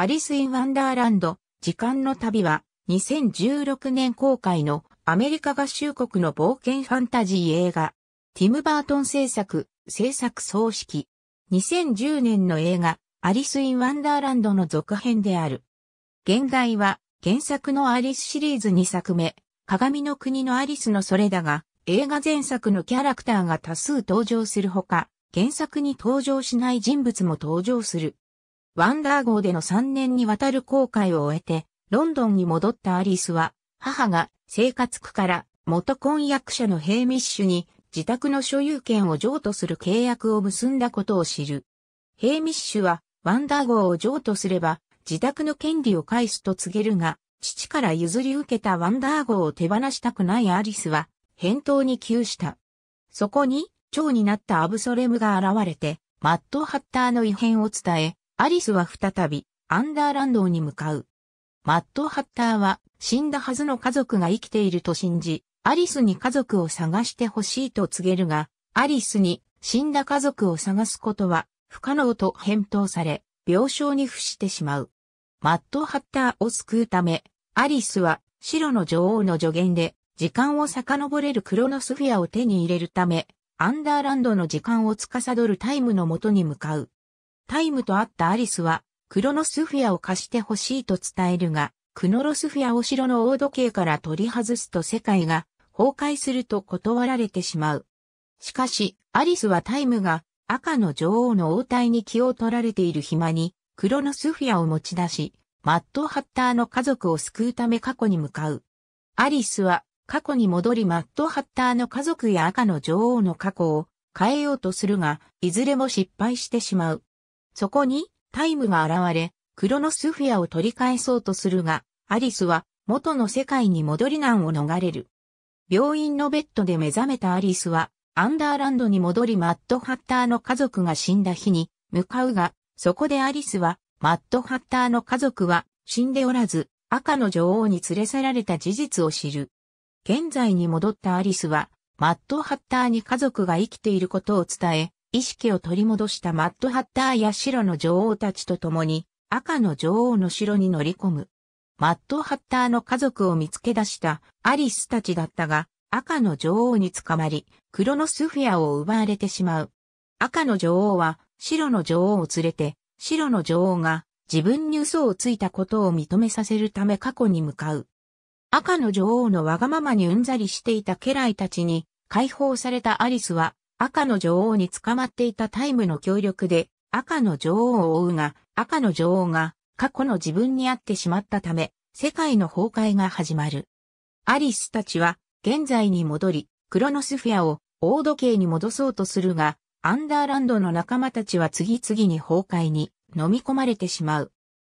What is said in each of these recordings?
アリス・イン・ワンダーランド、時間の旅は、2016年公開のアメリカ合衆国の冒険ファンタジー映画、ティム・バートン制作、制作総指揮。2010年の映画、アリス・イン・ワンダーランドの続編である。現代は、原作のアリスシリーズ2作目、鏡の国のアリスのそれだが、映画前作のキャラクターが多数登場するほか、原作に登場しない人物も登場する。ワンダー号での3年にわたる航海を終えて、ロンドンに戻ったアリスは、母が生活苦から元婚約者のヘイミッシュに自宅の所有権を譲渡する契約を結んだことを知る。ヘイミッシュはワンダー号を譲渡すれば自宅の権利を返すと告げるが、父から譲り受けたワンダー号を手放したくないアリスは、返答に窮した。そこに、蝶になったアブソレムが現れて、マットハッターの異変を伝え、アリスは再び、アンダーランドに向かう。マットハッターは、死んだはずの家族が生きていると信じ、アリスに家族を探してほしいと告げるが、アリスに死んだ家族を探すことは不可能と返答され、病床に伏してしまう。マットハッターを救うため、アリスは白の女王の助言で時間を遡れるクロノスフィアを手に入れるため、アンダーランドの時間を司るタイムのもとに向かう。タイムと会ったアリスは、クロノスフィアを貸してほしいと伝えるが、クノロスフィアを城の大時計から取り外すと世界が崩壊すると断られてしまう。しかし、アリスはタイムが赤の女王の王体に気を取られている暇に、クロノスフィアを持ち出し、マットハッターの家族を救うため過去に向かう。アリスは過去に戻りマットハッターの家族や赤の女王の過去を変えようとするが、いずれも失敗してしまう。そこに、タイムが現れ、クロノスフィアを取り返そうとするが、アリスは元の世界に戻り難を逃れる。病院のベッドで目覚めたアリスは、アンダーランドに戻りマッドハッターの家族が死んだ日に向かうが、そこでアリスは、マッドハッターの家族は死んでおらず、赤の女王に連れ去られた事実を知る。現在に戻ったアリスは、マッドハッターに家族が生きていることを伝え、意識を取り戻したマッドハッターや白の女王たちと共に赤の女王の城に乗り込む。マッドハッターの家族を見つけ出したアリスたちだったが赤の女王に捕まりクロノスフィアを奪われてしまう。赤の女王は白の女王を連れて白の女王が自分に嘘をついたことを認めさせるため過去に向かう。赤の女王のわがままにうんざりしていた家来たちに解放されたアリスは赤の女王に捕まっていたタイムの協力で、赤の女王を追うが、赤の女王が過去の自分に会ってしまったため、世界の崩壊が始まる。アリスたちは現在に戻り、クロノスフィアを大時計に戻そうとするが、アンダーランドの仲間たちは次々に崩壊に飲み込まれてしまう。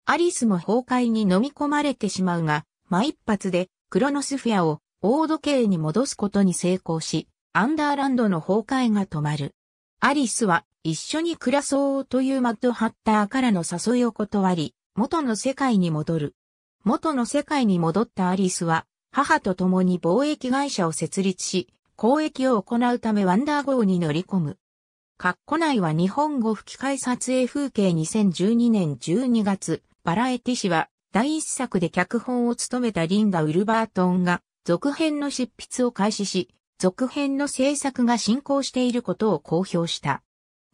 アリスも崩壊に飲み込まれてしまうが、間一発でクロノスフィアを大時計に戻すことに成功し、アンダーランドの崩壊が止まる。アリスは一緒に暮らそうというマッドハッターからの誘いを断り、元の世界に戻る。元の世界に戻ったアリスは、母と共に貿易会社を設立し、交易を行うためワンダー号に乗り込む。カッコ内は日本語吹き替え撮影風景2012年12月、バラエティ誌は第一作で脚本を務めたリンダ・ウルバートンが続編の執筆を開始し、続編の制作が進行していることを公表した。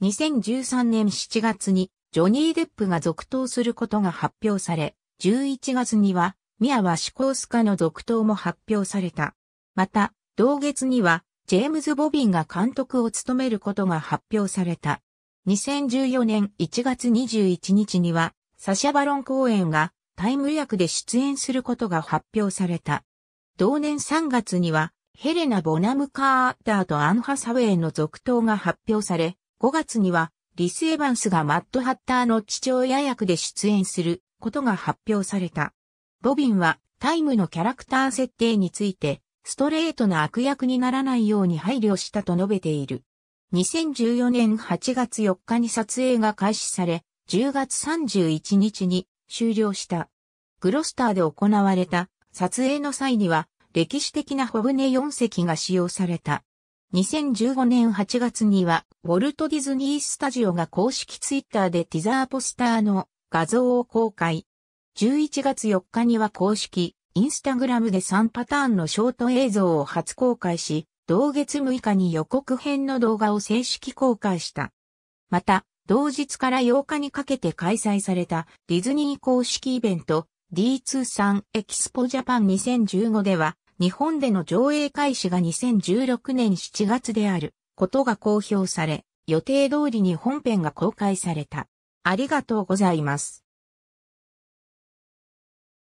2013年7月にジョニー・デップが続投することが発表され、11月には宮はシコースカの続投も発表された。また、同月にはジェームズ・ボビンが監督を務めることが発表された。2014年1月21日には、サシャ・バロン公演がタイム予約で出演することが発表された。同年3月には、ヘレナ・ボナム・カーターとアン・ハサウェイの続投が発表され、5月にはリス・エヴァンスがマッド・ハッターの父親役で出演することが発表された。ボビンはタイムのキャラクター設定について、ストレートな悪役にならないように配慮したと述べている。2014年8月4日に撮影が開始され、10月31日に終了した。グロスターで行われた撮影の際には、歴史的な小舟4隻が使用された。2015年8月には、ウォルト・ディズニー・スタジオが公式ツイッターでティザーポスターの画像を公開。11月4日には公式、インスタグラムで3パターンのショート映像を初公開し、同月6日に予告編の動画を正式公開した。また、同日から8日にかけて開催されたディズニー公式イベント D23 エキスポジャパン2015では日本での上映開始が2016年7月であることが公表され、予定通りに本編が公開された。ありがとうございます。